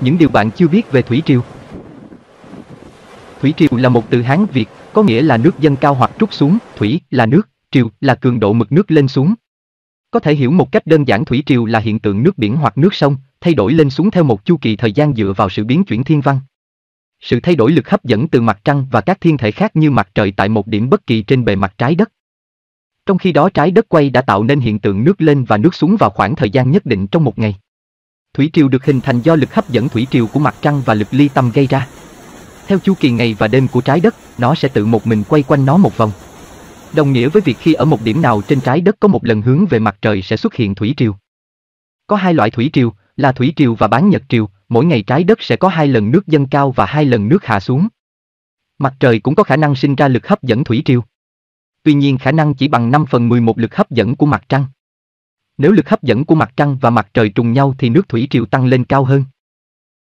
những điều bạn chưa biết về Thủy Triều. Thủy Triều là một từ Hán Việt, có nghĩa là nước dâng cao hoặc trút xuống, thủy là nước, triều là cường độ mực nước lên xuống. Có thể hiểu một cách đơn giản thủy triều là hiện tượng nước biển hoặc nước sông, thay đổi lên xuống theo một chu kỳ thời gian dựa vào sự biến chuyển thiên văn. Sự thay đổi lực hấp dẫn từ mặt trăng và các thiên thể khác như mặt trời tại một điểm bất kỳ trên bề mặt trái đất. Trong khi đó trái đất quay đã tạo nên hiện tượng nước lên và nước xuống vào khoảng thời gian nhất định trong một ngày. Thủy triều được hình thành do lực hấp dẫn thủy triều của mặt trăng và lực ly tâm gây ra. Theo chu kỳ ngày và đêm của trái đất, nó sẽ tự một mình quay quanh nó một vòng. Đồng nghĩa với việc khi ở một điểm nào trên trái đất có một lần hướng về mặt trời sẽ xuất hiện thủy triều. Có hai loại thủy triều, là thủy triều và bán nhật triều, mỗi ngày trái đất sẽ có hai lần nước dâng cao và hai lần nước hạ xuống. Mặt trời cũng có khả năng sinh ra lực hấp dẫn thủy triều. Tuy nhiên khả năng chỉ bằng 5 phần 11 lực hấp dẫn của mặt trăng. Nếu lực hấp dẫn của mặt trăng và mặt trời trùng nhau thì nước thủy triều tăng lên cao hơn.